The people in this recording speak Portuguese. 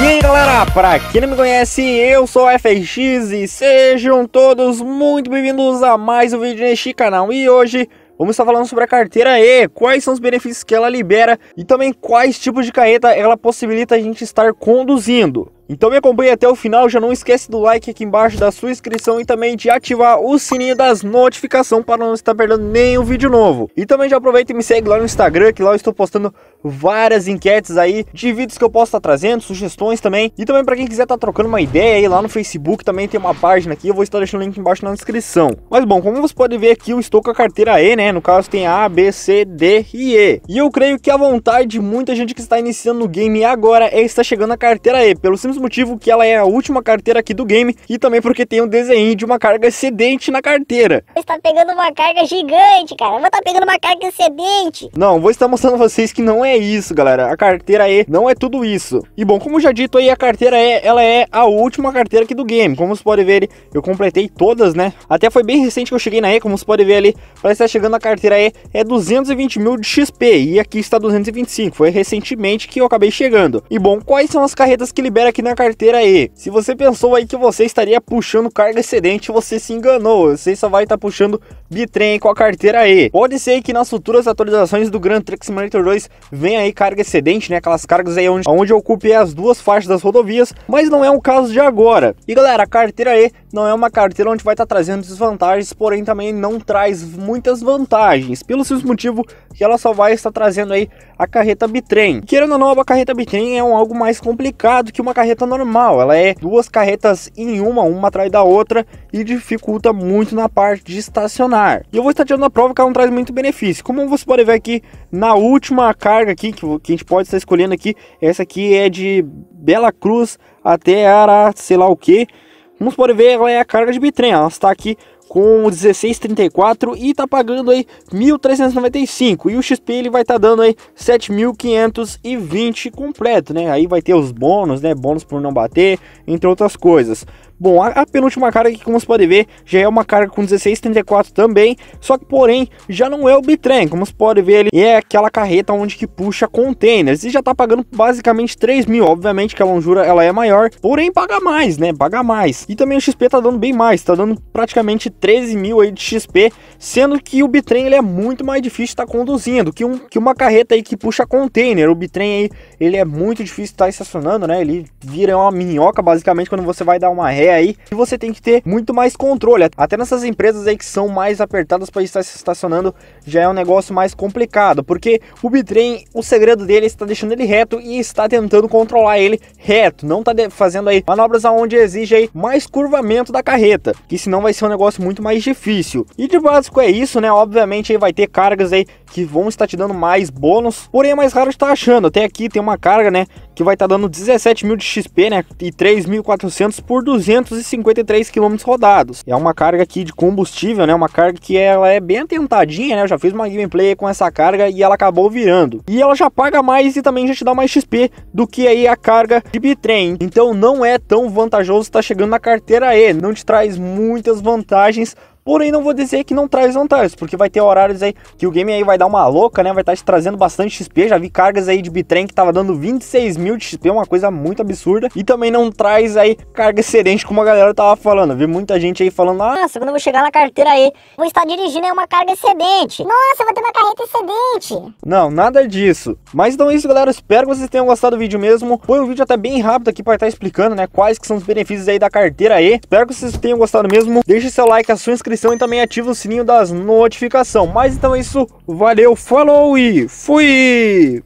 E aí galera, pra quem não me conhece, eu sou o FX e sejam todos muito bem-vindos a mais um vídeo neste canal e hoje Vamos estar falando sobre a carteira E, quais são os benefícios que ela libera e também quais tipos de carreta ela possibilita a gente estar conduzindo. Então me acompanhe até o final, já não esquece do like aqui embaixo, da sua inscrição e também de ativar o sininho das notificações para não estar perdendo nenhum vídeo novo. E também já aproveita e me segue lá no Instagram, que lá eu estou postando várias enquetes aí de vídeos que eu posso estar trazendo, sugestões também. E também para quem quiser estar trocando uma ideia aí lá no Facebook também tem uma página aqui, eu vou estar deixando o link embaixo na descrição. Mas bom, como você pode ver aqui, eu estou com a carteira E, né? No caso tem A, B, C, D e E. E eu creio que a vontade de muita gente que está iniciando no game agora é estar chegando a carteira E, pelo simples motivo que ela é a última carteira aqui do game e também porque tem um desenho de uma carga excedente na carteira. Você está pegando uma carga gigante, cara. Eu vou estar tá pegando uma carga excedente. Não, vou estar mostrando a vocês que não é isso, galera. A carteira E não é tudo isso. E bom, como já dito aí, a carteira E, ela é a última carteira aqui do game. Como vocês podem ver, eu completei todas, né? Até foi bem recente que eu cheguei na E, como vocês podem ver ali, parece estar tá chegando na carteira E é 220 mil de XP e aqui está 225. Foi recentemente que eu acabei chegando. E bom, quais são as carretas que libera aqui na na carteira aí. Se você pensou aí que você estaria puxando carga excedente, você se enganou. Você só vai estar tá puxando bitrem com a carteira aí. Pode ser que nas futuras atualizações do Grand Truck Simulator 2 venha aí carga excedente, né? Aquelas cargas aí onde, onde ocupei as duas faixas das rodovias, mas não é um caso de agora. E galera, a carteira E não é uma carteira onde vai estar tá trazendo desvantagens, porém também não traz muitas vantagens, pelo simples motivo que ela só vai estar trazendo aí a carreta bitrem. Querendo ou não, a carreta bitrem é um algo mais complicado que uma carreta carreta normal, ela é duas carretas em uma, uma atrás da outra e dificulta muito na parte de estacionar. E eu vou estar tirando a prova que ela não traz muito benefício. Como você pode ver aqui na última carga aqui que a gente pode estar escolhendo aqui, essa aqui é de Bela Cruz até Ara, sei lá o que. Como você pode ver, ela é a carga de bitrem, ela está aqui com 16,34 e tá pagando aí 1.395 e o XP ele vai estar tá dando aí 7.520 completo, né? Aí vai ter os bônus, né? Bônus por não bater, entre outras coisas. Bom, a, a penúltima carga aqui, como você pode ver, já é uma carga com 16,34 também, só que porém, já não é o bitrem, como você pode ver ali, é aquela carreta onde que puxa containers, e já tá pagando basicamente 3 mil, obviamente que a lonjura ela é maior, porém paga mais, né, paga mais. E também o XP tá dando bem mais, tá dando praticamente 13 mil aí de XP, sendo que o bitrem ele é muito mais difícil estar tá conduzindo, que, um, que uma carreta aí que puxa container, o bitrem aí, ele é muito difícil estar tá estacionando, né, ele vira uma minhoca basicamente quando você vai dar uma ré ideia é aí que você tem que ter muito mais controle. Até nessas empresas aí que são mais apertadas para estar se estacionando, já é um negócio mais complicado, porque o bitrem, o segredo dele é está deixando ele reto e está tentando controlar ele reto, não está fazendo aí manobras aonde exige aí mais curvamento da carreta, que senão vai ser um negócio muito mais difícil. E de básico é isso, né? Obviamente aí vai ter cargas aí que vão estar te dando mais bônus, porém é mais raro estar achando. Até aqui tem uma carga, né, que vai estar dando 17 mil de XP, né, e 3.400 por 200 253 km rodados. É uma carga aqui de combustível, né? Uma carga que ela é bem atentadinha, né? Eu já fiz uma gameplay com essa carga e ela acabou virando. E ela já paga mais e também já te dá mais XP do que aí a carga de bitrem. Então não é tão vantajoso estar tá chegando na carteira E. Não te traz muitas vantagens Porém, não vou dizer que não traz vantagens, porque vai ter horários aí que o game aí vai dar uma louca, né? Vai estar tá te trazendo bastante XP. Já vi cargas aí de bitrem que tava dando 26 mil de XP, uma coisa muito absurda. E também não traz aí carga excedente, como a galera tava falando. vi muita gente aí falando, ah, nossa, quando eu vou chegar na carteira aí, vou estar dirigindo aí uma carga excedente. Nossa, vou ter uma carreta excedente. Não, nada disso. Mas então é isso, galera. Espero que vocês tenham gostado do vídeo mesmo. Foi um vídeo até bem rápido aqui para estar explicando, né? Quais que são os benefícios aí da carteira E. Espero que vocês tenham gostado mesmo. Deixe seu like, a sua inscrição inscrição e também ativa o sininho das notificações. Mas então é isso, valeu, falou e fui!